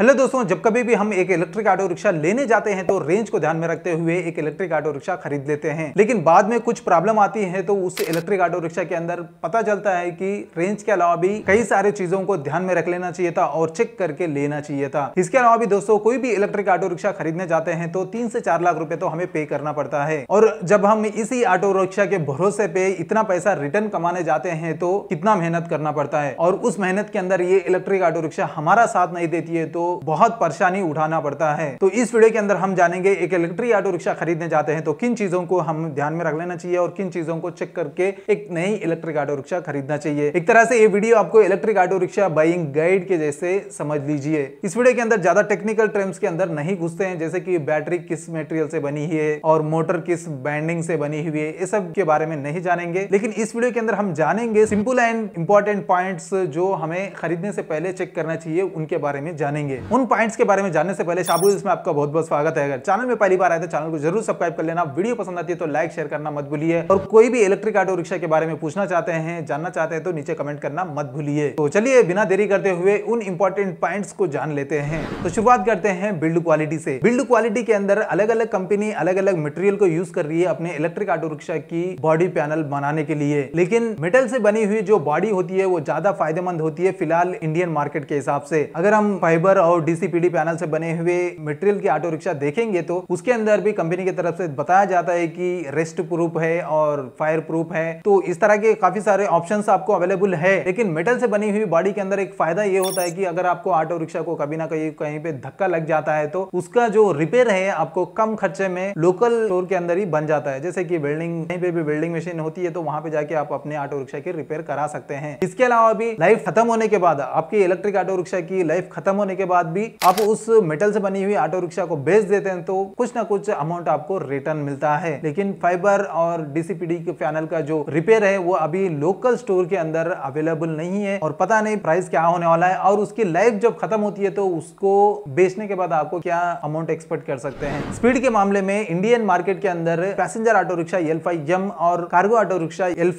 hello दोस्तों जब कभी भी हम एक इलेक्ट्रिक ऑटो रिक्शा लेने जाते हैं तो रेंज को ध्यान में रखते हुए एक इलेक्ट्रिक ऑटो रिक्शा खरीद लेते हैं लेकिन बाद में कुछ प्रॉब्लम आती है तो उस इलेक्ट्रिक ऑटो रिक्शा के अंदर पता चलता है कि रेंज के अलावा भी कई सारे चीजों को ध्यान में रख लेना चाहिए था और चेक करके लेना चाहिए था इसके अलावा भी दोस्तों कोई भी इलेक्ट्रिक ऑटो रिक्शा खरीदने जाते हैं तो तीन से चार लाख रुपए तो हमें पे करना पड़ता है और जब हम इसी ऑटो रिक्शा के भरोसे पे इतना पैसा रिटर्न कमाने जाते हैं तो कितना मेहनत करना पड़ता है और उस मेहनत के अंदर ये इलेक्ट्रिक ऑटो रिक्शा हमारा साथ नहीं देती है तो बहुत परेशानी उठाना पड़ता है तो इस वीडियो के अंदर हम जानेंगे एक इलेक्ट्रिक ऑटो रिक्शा खरीदने जाते हैं तो किन चीजों को हम ध्यान में रख लेना चाहिए और किन चीजों को चेक करके एक नई इलेक्ट्रिक ऑटो रिक्शा खरीदना चाहिए एक तरह से ये वीडियो आपको electric auto rickshaw buying guide के जैसे समझ लीजिए इस वीडियो के अंदर ज्यादा टेक्निकल टर्म्स के अंदर नहीं घुसते हैं जैसे की बैटरी किस मेटेरियल से बनी हुई है और मोटर किस बैंडिंग से बनी हुई है ये सब के बारे में नहीं जानेंगे लेकिन इस वीडियो के अंदर हम जानेंगे सिंपल एंड इंपॉर्टेंट पॉइंट्स जो हमें खरीदने से पहले चेक करना चाहिए उनके बारे में जानेंगे करेंगे उन पॉइंट्स के बारे में जानने से पहले शाबू इसमें आपका बहुत बहुत स्वागत है अगर चैनल में पहली बार आए तो चैनल को जरूर सब्सक्राइब कर लेना वीडियो पसंद आती है तो लाइक शेयर करना मत भूलिए और कोई भी इलेक्ट्रिक ऑटो रिक्शा के बारे में पूछना चाहते हैं जानना चाहते हैं तो नीचे कमेंट करना मत भूलिए तो चलिए बिना देरी करते हुए उन इंपॉर्टेंट पॉइंट्स को जान लेते हैं तो शुरुआत करते हैं बिल्ड क्वालिटी से बिल्ड क्वालिटी के अंदर अलग अलग कंपनी अलग अलग मटेरियल को यूज कर रही है अपने इलेक्ट्रिक ऑटो रिक्शा की बॉडी पैनल बनाने के लिए लेकिन मेटल से बनी हुई जो बॉडी होती है वो ज्यादा फायदेमंद होती है फिलहाल इंडियन मार्केट के हिसाब से अगर हम फाइबर और डीसीपीडी पैनल से बने हुए मेटेरियल के ऑटो रिक्शा देखेंगे तो उसके अंदर भी कंपनी की तरफ से बताया जाता है कि रेस्ट प्रूफ है और फायर प्रूफ है तो इस तरह के काफी सारे ऑप्शन आपको अवेलेबल है लेकिन मेटल से बनी हुई बॉडी के अंदर एक फायदा ये होता है कि अगर आपको ऑटो रिक्शा को कभी ना कहीं कहीं पे धक्का लग जाता है तो उसका जो रिपेयर है आपको कम खर्चे में लोकल स्टोर के अंदर ही बन जाता है जैसे कि बिल्डिंग कहीं पे भी बिल्डिंग मशीन होती है तो वहां पे जाके आप अपने ऑटो रिक्शा की रिपेयर करा सकते हैं इसके अलावा भी लाइफ खत्म होने के बाद आपकी इलेक्ट्रिक ऑटो रिक्शा की लाइफ खत्म होने के बाद बाद भी आप उस मेटल से बनी हुई ऑटो रिक्शा को बेच देते हैं तो कुछ ना कुछ अमाउंट आपको रिटर्न मिलता है लेकिन फाइबर और डीसीपीडी के फैनल का जो रिपेयर है वो अभी लोकल स्टोर के अंदर अवेलेबल नहीं है और पता नहीं प्राइस क्या होने वाला है और उसकी लाइफ जब खत्म होती है तो उसको बेचने के बाद आपको क्या अमाउंट एक्सपेक्ट कर सकते हैं स्पीड के मामले में इंडियन मार्केट के अंदर पैसेंजर ऑटो रिक्शा एल और cargo auto rickshaw L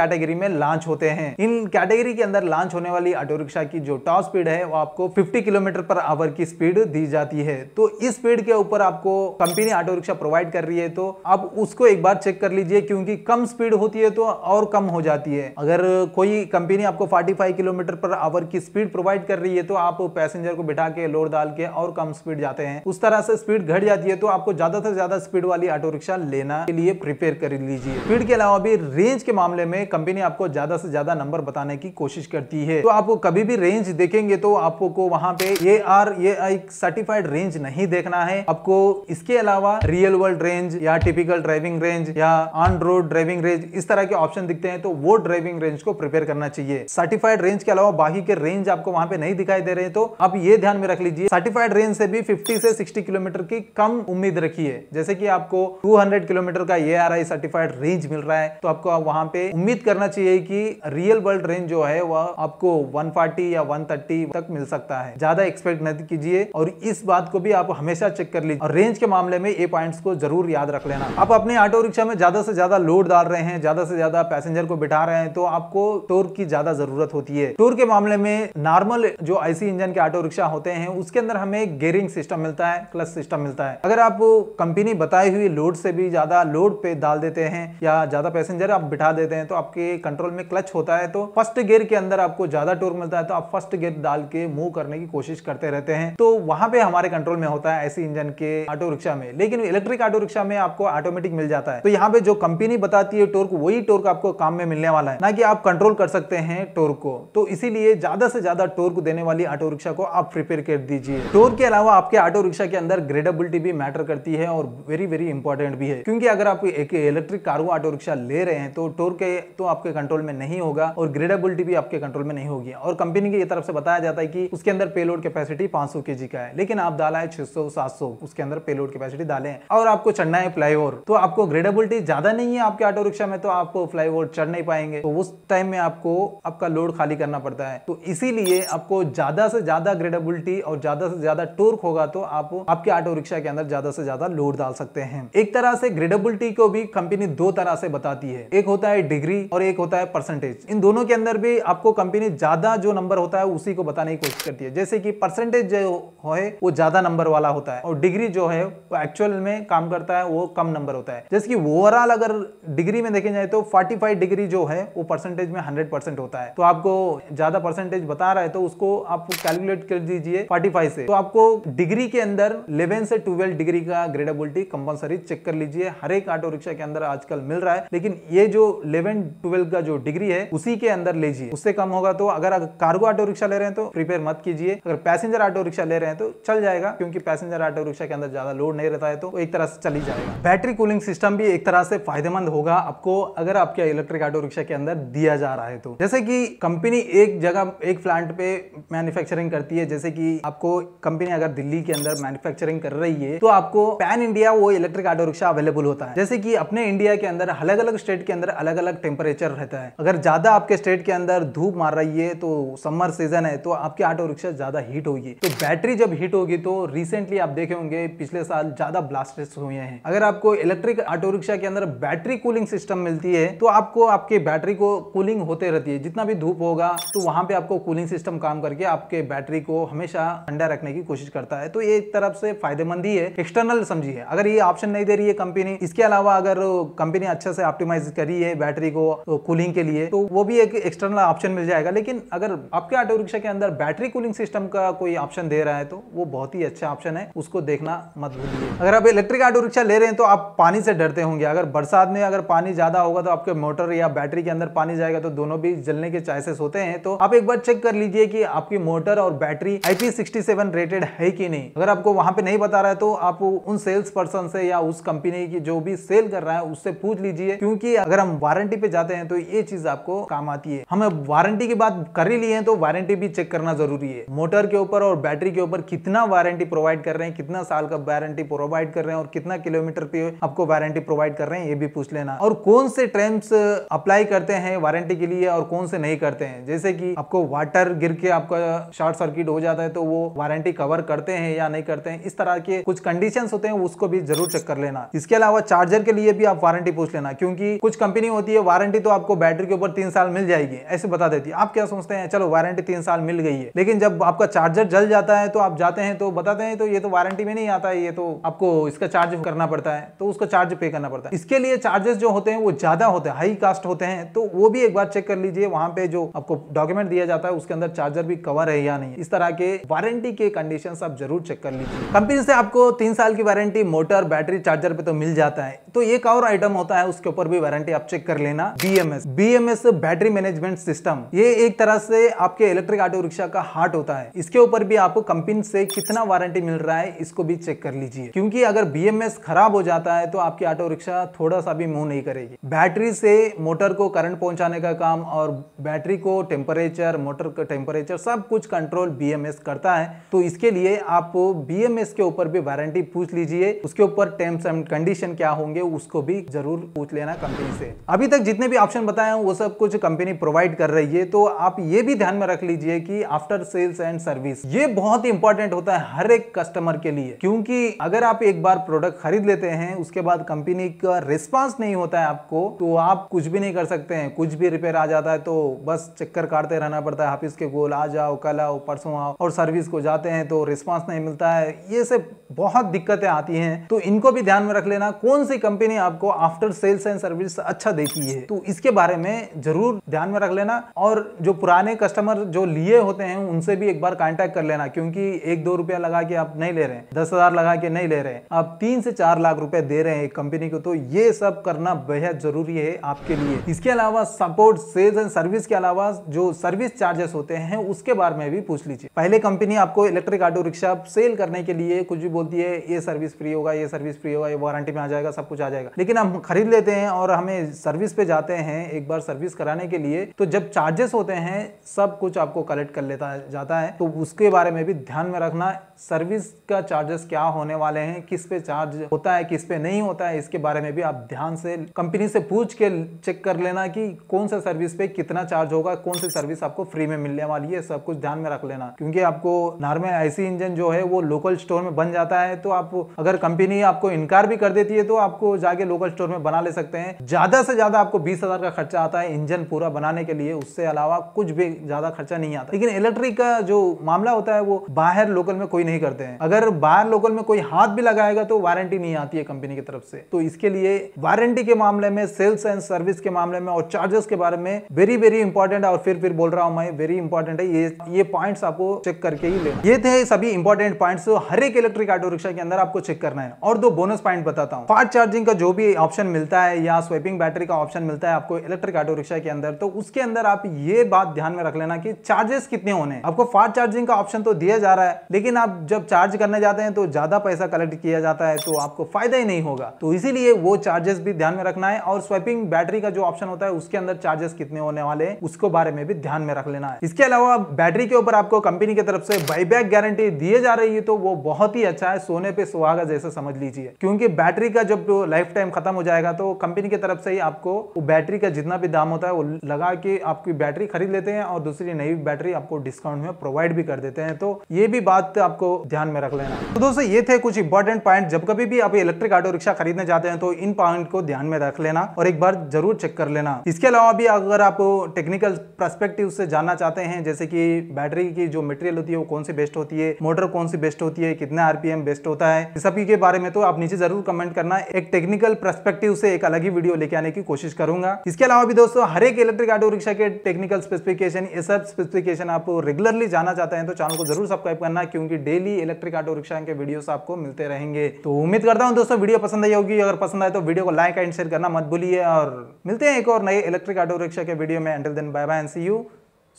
category में लॉन्च होते हैं इन कैटेगरी के अंदर लॉन्च होने वाली ऑटो रिक्शा की जो टॉप स्पीड है वो आपको fifty kilometre kilometre per hour की स्पीड दी जाती है तो इस स्पीड के ऊपर आपको कंपनी ऑटो रिक्शा प्रोवाइड कर रही है तो आप उसको एक बार चेक कर लीजिए क्योंकि कम स्पीड होती है तो और कम हो जाती है अगर कोई कंपनी आपको 45 किलोमीटर पर आवर की स्पीड प्रोवाइड कर रही है तो आप पैसेंजर को बिठा के लोड डाल के और कम स्पीड जाते हैं उस तरह से स्पीड घट जाती है तो आपको ज्यादा से ज्यादा स्पीड वाली ऑटो रिक्शा लेना के लिए प्रिपेयर कर लीजिए स्पीड के अलावा भी रेंज के मामले में कंपनी आपको ज्यादा से ज्यादा नंबर बताने की कोशिश करती है तो आप कभी भी रेंज देखेंगे तो आपको वहां पे ये आर ये एक सर्टिफाइड रेंज नहीं देखना है आपको इसके अलावा रियल वर्ल्ड रेंज या टिपिकल ड्राइविंग रेंज या ऑन रोड ड्राइविंग रेंज इस तरह के ऑप्शन दिखते हैं तो वो ड्राइविंग रेंज को प्रिपेयर करना चाहिए सर्टिफाइड रेंज के अलावा बाकी के रेंज आपको वहां पे नहीं दिखाई दे रहे तो आप ये ध्यान में रख लीजिए सर्टिफाइड रेंज से भी फिफ्टी से सिक्सटी किलोमीटर की कम उम्मीद रखिए जैसे कि आपको टू किलोमीटर का ये आर सर्टिफाइड रेंज मिल रहा है तो आपको वहां पे उम्मीद करना चाहिए कि रियल वर्ल्ड रेंज जो है वह आपको 140 या 130 तक मिल सकता है ज्यादा एक्सपेक्ट न कीजिए और इस बात को भी आप हमेशा चेक कर लीजिए और रेंज के मामले में ये पॉइंट्स को जरूर याद रख लेना आप अपने ऑटो रिक्शा में ज्यादा से ज्यादा लोड डाल रहे हैं ज्यादा से ज्यादा पैसेंजर को बिठा रहे हैं तो आपको टोर की ज्यादा जरूरत होती है टोर के मामले में नॉर्मल जो आईसी इंजन के ऑटो रिक्शा होते हैं उसके अंदर हमें गेयरिंग सिस्टम मिलता है क्लच सिस्टम मिलता है अगर आप कंपनी बताई हुई लोड से भी ज्यादा लोड पे डाल देते हैं या ज्यादा पैसेंजर आप बिठा देते हैं तो आपके कंट्रोल में क्लच होता है तो फर्स्ट गियर के अंदर आपको ज्यादा टोर मिलता है तो आप फर्स्ट गियर डाल के मूव करने की कोशिश कोशिश करते रहते हैं तो वहां पे हमारे कंट्रोल में होता है ऐसी इंजन के ऑटो रिक्शा में लेकिन इलेक्ट्रिक ऑटो रिक्शा में आपको ऑटोमेटिक मिल जाता है तो यहाँ पे जो कंपनी बताती है टोर्क वही टोर्क आपको काम में मिलने वाला है ना कि आप कंट्रोल कर सकते हैं टोर्क को तो इसीलिए ज्यादा से ज्यादा टोर्क देने वाली ऑटो रिक्शा को आप प्रिपेयर कर दीजिए टोर्क के अलावा आपके ऑटो रिक्शा के अंदर ग्रेडेबिलिटी भी मैटर करती है और वेरी वेरी इंपॉर्टेंट भी है क्योंकि अगर आप एक इलेक्ट्रिक कार्गो ऑटो रिक्शा ले रहे हैं तो टोर्क तो आपके कंट्रोल में नहीं होगा और ग्रेडेबिलिटी भी आपके कंट्रोल में नहीं होगी और कंपनी की तरफ से बताया जाता है कि उसके अंदर पेलोड कैपेसिटी 500 केजी का है लेकिन आप डाला है 600 700 उसके अंदर पेलोड कैपेसिटी डाले हैं और आपको चढ़ना है फ्लाईओवर तो आपको ग्रेडेबिलिटी ज्यादा नहीं है आपके ऑटो रिक्शा में तो आप फ्लाईओवर चढ़ नहीं पाएंगे तो उस टाइम में आपको आपका लोड खाली करना पड़ता है तो इसीलिए आपको ज्यादा से ज्यादा ग्रेडेबिलिटी और ज्यादा से ज्यादा टोर्क होगा तो आप आपके ऑटो रिक्शा के अंदर ज्यादा से ज्यादा लोड डाल सकते हैं एक तरह से ग्रेडेबिलिटी को भी कंपनी दो तरह से बताती है एक होता है डिग्री और एक होता है परसेंटेज इन दोनों के अंदर भी आपको कंपनी ज्यादा जो नंबर होता है उसी को बताने की कोशिश करती है जैसे कि परसेंटेज जो है वो ज्यादा नंबर वाला होता है और डिग्री जो है वो एक्चुअल में काम करता है वो कम नंबर होता है जैसे कि ओवरऑल अगर डिग्री में देखे जाए तो 45 डिग्री जो है वो परसेंटेज में 100 परसेंट होता है तो आपको ज्यादा परसेंटेज बता रहा है तो उसको आप कैलकुलेट कर दीजिए फोर्टी से तो आपको डिग्री के अंदर इलेवन से ट्वेल्व डिग्री का ग्रेडेबिलिटी कंपल्सरी चेक कर लीजिए हर एक ऑटो रिक्शा के अंदर आजकल मिल रहा है लेकिन ये जो इलेवन ट्वेल्व का जो डिग्री है उसी के अंदर लीजिए उससे कम होगा तो अगर कार्गो ऑटो रिक्शा ले रहे हैं तो प्रिपेयर मत कीजिए अगर पैसेंजर ऑटो रिक्शा ले रहे हैं तो चल जाएगा क्योंकि पैसेंजर ऑटो रिक्शा के अंदर ज्यादा लोड नहीं रहता है तो एक तरह से चली जाएगा बैटरी कूलिंग सिस्टम भी एक तरह से फायदेमंद होगा आपको अगर आपके इलेक्ट्रिक ऑटो रिक्शा के अंदर दिया जा रहा है तो जैसे कि कंपनी एक जगह एक प्लांट पे मैन्युफैक्चरिंग करती है जैसे कि आपको कंपनी अगर दिल्ली के अंदर मैन्युफैक्चरिंग कर रही है तो आपको पैन इंडिया वो इलेक्ट्रिक ऑटो रिक्शा अवेलेबल होता है जैसे कि अपने इंडिया के अंदर अलग अलग स्टेट के अंदर अलग अलग टेम्परेचर रहता है अगर ज्यादा आपके स्टेट के अंदर धूप मार रही है तो समर सीजन है तो आपके ऑटो रिक्शा ज्यादा ही हीट होगी तो बैटरी जब हीट होगी तो रिसेंटली आप देखे होंगे पिछले साल ज्यादा ब्लास्टेस हुए हैं अगर आपको इलेक्ट्रिक ऑटो रिक्शा के अंदर बैटरी कूलिंग सिस्टम मिलती है तो आपको आपके बैटरी को कूलिंग होते रहती है जितना भी धूप होगा तो वहां पे आपको कूलिंग सिस्टम काम करके आपके बैटरी को हमेशा ठंडा रखने की कोशिश करता है तो ये एक तरफ से फायदेमंद ही है एक्सटर्नल समझिए अगर ये ऑप्शन नहीं दे रही है कंपनी इसके अलावा अगर कंपनी अच्छे से ऑप्टिमाइज करी है बैटरी को कूलिंग तो के लिए तो वो भी एक एक्सटर्नल ऑप्शन मिल जाएगा लेकिन अगर आपके ऑटो रिक्शा के अंदर बैटरी कूलिंग सिस्टम का का कोई ऑप्शन दे रहा है तो वो बहुत ही अच्छा ऑप्शन है उसको देखना मत भूलिए अगर आप इलेक्ट्रिक ऑटो रिक्शा ले रहे हैं तो आप पानी से डरते होंगे अगर बरसात में अगर पानी ज़्यादा होगा तो आपके मोटर या बैटरी के अंदर पानी जाएगा तो दोनों भी जलने के चांसेस होते हैं तो आप एक बार चेक कर लीजिए कि आपकी मोटर और बैटरी आईपी रेटेड है कि नहीं अगर आपको वहां पर नहीं बता रहा है तो आप उन सेल्स पर्सन से या उस कंपनी की जो भी सेल कर रहा है उससे पूछ लीजिए क्योंकि अगर हम वारंटी पे जाते हैं तो ये चीज आपको काम आती है हमें वारंटी की बात कर ही लिए तो वारंटी भी चेक करना जरूरी है मोटर के ऊपर और बैटरी के ऊपर कितना वारंटी प्रोवाइड कर रहे हैं कितना साल का वारंटी प्रोवाइड कर रहे हैं और कितना किलोमीटर पे आपको वारंटी प्रोवाइड कर रहे हैं ये भी पूछ लेना और कौन से टर्म्स अप्लाई करते हैं वारंटी के लिए और कौन से नहीं करते हैं जैसे कि आपको वाटर गिर के आपका शॉर्ट सर्किट हो जाता है तो वो वारंटी कवर करते हैं या नहीं करते हैं इस तरह के कुछ कंडीशन होते हैं उसको भी जरूर चेक कर लेना इसके अलावा चार्जर के लिए भी आप वारंटी पूछ लेना क्योंकि कुछ कंपनी होती है वारंटी तो आपको बैटरी के ऊपर तीन साल मिल जाएगी ऐसे बता देती है आप क्या सोचते हैं चलो वारंटी तीन साल मिल गई है लेकिन जब आपका चार्जर जल जाता है तो आप जाते हैं तो बताते हैं तो ये तो वारंटी में नहीं आता है ये तो आपको इसका चार्ज करना पड़ता है तो उसका चार्ज पे करना पड़ता है इसके लिए चार्जेस जो होते हैं वो ज़्यादा होते हैं हाई कास्ट होते हैं तो वो भी एक बार चेक कर लीजिए वहां पे जो आपको डॉक्यूमेंट दिया जाता है उसके अंदर चार्जर भी कवर है या नहीं इस तरह के वारंटी के कंडीशन आप जरूर चेक कर लीजिए कंपनी से आपको तीन साल की वारंटी मोटर बैटरी चार्जर पे तो मिल जाता है तो एक और आइटम होता है उसके ऊपर भी वारंटी आप चेक कर लेना BMS BMS battery management system ये एक तरह से आपके इलेक्ट्रिक ऑटो रिक्शा का हार्ट होता है इसके इसके ऊपर भी आपको कंपनी से कितना वारंटी मिल रहा है इसको भी चेक कर लीजिए क्योंकि अगर बी खराब हो जाता है तो आपकी ऑटो रिक्शा थोड़ा सा भी मुंह नहीं करेगी बैटरी से मोटर को करंट पहुंचाने का काम और बैटरी को टेम्परेचर मोटर का टेम्परेचर सब कुछ कंट्रोल बी करता है तो इसके लिए आप बी के ऊपर भी वारंटी पूछ लीजिए उसके ऊपर टर्म्स एंड कंडीशन क्या होंगे उसको भी जरूर पूछ लेना कंपनी से अभी तक जितने भी ऑप्शन बताए वो सब कुछ कंपनी प्रोवाइड कर रही है तो आप ये भी ध्यान में रख लीजिए कि आफ्टर सेल्स एंड सर्विस ये बहुत ही इंपॉर्टेंट होता है हर एक कस्टमर के लिए क्योंकि अगर आप एक बार प्रोडक्ट खरीद लेते हैं उसके बाद कंपनी का रिस्पॉन्स नहीं होता है आपको तो आप कुछ भी नहीं कर सकते हैं कुछ भी रिपेयर आ जाता है तो बस चक्कर काटते रहना पड़ता है हाफिस के गोल आ जाओ कल आओ परसों आओ और सर्विस को जाते हैं तो रिस्पॉन्स नहीं मिलता है ये सब बहुत दिक्कतें आती हैं तो इनको भी ध्यान में रख लेना कौन सी कंपनी आपको आफ्टर सेल्स एंड सर्विस अच्छा देती है तो इसके बारे में जरूर ध्यान में रख लेना और जो पुराने कस्टमर जो लिए होते हैं उनसे भी एक बार कांटेक्ट कर लेना क्योंकि एक दो रुपया लगा के आप नहीं ले रहे हैं दस हजार लगा के नहीं ले रहे हैं आप तीन से चार लाख रुपए दे रहे हैं एक कंपनी को तो ये सब करना बेहद जरूरी है आपके लिए इसके अलावा सपोर्ट सेल्स एंड सर्विस के अलावा जो सर्विस चार्जेस होते हैं उसके बारे में भी पूछ लीजिए पहले कंपनी आपको इलेक्ट्रिक ऑटो रिक्शा सेल करने के लिए कुछ भी बोलती है ये सर्विस फ्री होगा ये सर्विस फ्री होगा ये वारंटी में आ जाएगा सब कुछ आ जाएगा लेकिन हम खरीद लेते हैं और हमें सर्विस पे जाते हैं एक बार सर्विस कराने के लिए तो जब चार्जेस होते हैं सब कुछ आपको कलेक्ट कर लेता जाता है तो उसके बारे में भी ध्यान में रखना सर्विस का चार्जेस क्या होने वाले हैं किस पे चार्ज होता है किस पे नहीं होता है इसके बारे में भी आप ध्यान से कंपनी से पूछ के चेक कर लेना कि कौन सा सर्विस पे कितना चार्ज होगा कौन सी सर्विस आपको फ्री में मिलने वाली है सब कुछ ध्यान में रख लेना क्योंकि आपको नॉर्मल आईसी इंजन जो है वो लोकल स्टोर में बन जाता है तो आप अगर कंपनी आपको इनकार भी कर देती है तो आपको जाके लोकल स्टोर में बना ले सकते हैं ज्यादा से ज्यादा आपको बीस का खर्चा आता है इंजन पूरा बनाने के लिए उससे अलावा कुछ भी ज्यादा खर्चा नहीं आता लेकिन इलेक्ट्रिक का जो मामला होता है वो बाहर लोकल में कोई नहीं करते हैं अगर बाहर लोकल में कोई हाथ भी लगाएगा तो वारंटी नहीं आती है कंपनी की तरफ से तो इसके लिए वारंटी के मामले में सेल्स एंड सर्विस के मामले में और चार्जेस के बारे में वेरी वेरी इंपॉर्टेंट और फिर फिर बोल रहा हूं मैं वेरी इंपॉर्टेंट है ये ये पॉइंट्स आपको चेक करके ही लेना ये थे सभी इंपॉर्टेंट पॉइंट्स हर एक इलेक्ट्रिक ऑटो रिक्शा के अंदर आपको चेक करना है और दो बोनस पॉइंट बताता हूँ फास्ट चार्जिंग का जो भी ऑप्शन मिलता है या स्वेपिंग बैटरी का ऑप्शन मिलता है आपको इलेक्ट्रिक ऑटो रिक्शा के अंदर तो उसके अंदर आप ये बात ध्यान में रख लेना कि चार्जेस कितने होने आपको फास्ट चार्ज चार्जिंग का ऑप्शन तो दिया जा रहा है लेकिन आप जब चार्ज करने जाते हैं तो ज्यादा पैसा कलेक्ट किया जाता है तो आपको फायदा ही नहीं होगा तो इसीलिए वो चार्जेस भी ध्यान में रखना है और स्वैपिंग बैटरी का जो ऑप्शन होता है उसके अंदर चार्जेस कितने होने वाले हैं उसको बारे में भी ध्यान में रख लेना है इसके अलावा बैटरी के ऊपर आपको कंपनी की तरफ से बाईबैक गारंटी दिए जा रही है तो वो बहुत ही अच्छा है सोने पे सुहागा जैसे समझ लीजिए क्योंकि बैटरी का जब लाइफ टाइम खत्म हो जाएगा तो कंपनी की तरफ से ही आपको बैटरी का जितना भी दाम होता है वो लगा के आपकी बैटरी खरीद लेते हैं और दूसरी नई बैटरी आपको डिस्काउंट में प्रोवाइड भी कर देते हैं तो ये भी बात आपको ध्यान में रख लेना तो दोस्तों ये थे कुछ इंपॉर्टेंट पॉइंट जब कभी भी आप इलेक्ट्रिक ऑटो रिक्शा खरीदने जाते हैं तो इन पॉइंट को ध्यान में रख लेना और एक बार जरूर चेक कर लेना इसके अलावा भी अगर आप टेक्निकल परस्पेक्टिव से जानना चाहते हैं जैसे की बैटरी की जो मटेरियल होती है वो कौन सी बेस्ट होती है मोटर कौन सी बेस्ट होती है कितना आरपीएम बेस्ट होता है सभी के बारे में तो आप नीचे जरूर कमेंट करना एक टेक्निकल परस्पेक्टिव से एक अलग ही वीडियो लेके आने की कोशिश करूंगा इसके अलावा भी दोस्तों हर एक इलेक्ट्रिक ऑटो रिक्शा के टेक्निकल स्पेसिफिकेशन ये सब स्पेसिफिकेशन आप रेगुलरली जाना चाहते हैं चाहते हैं तो चैनल को जरूर सब्सक्राइब करना क्योंकि डेली इलेक्ट्रिक ऑटो रिक्शा के वीडियो आपको मिलते रहेंगे तो उम्मीद करता हूँ दोस्तों वीडियो पसंद आई होगी अगर पसंद आए तो वीडियो को लाइक एंड शेयर करना मत भूलिए और मिलते हैं एक और नए इलेक्ट्रिक ऑटो रिक्शा के वीडियो में until then bye bye see you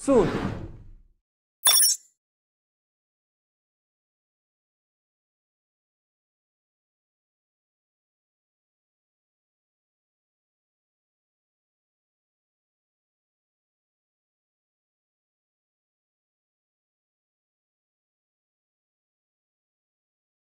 suit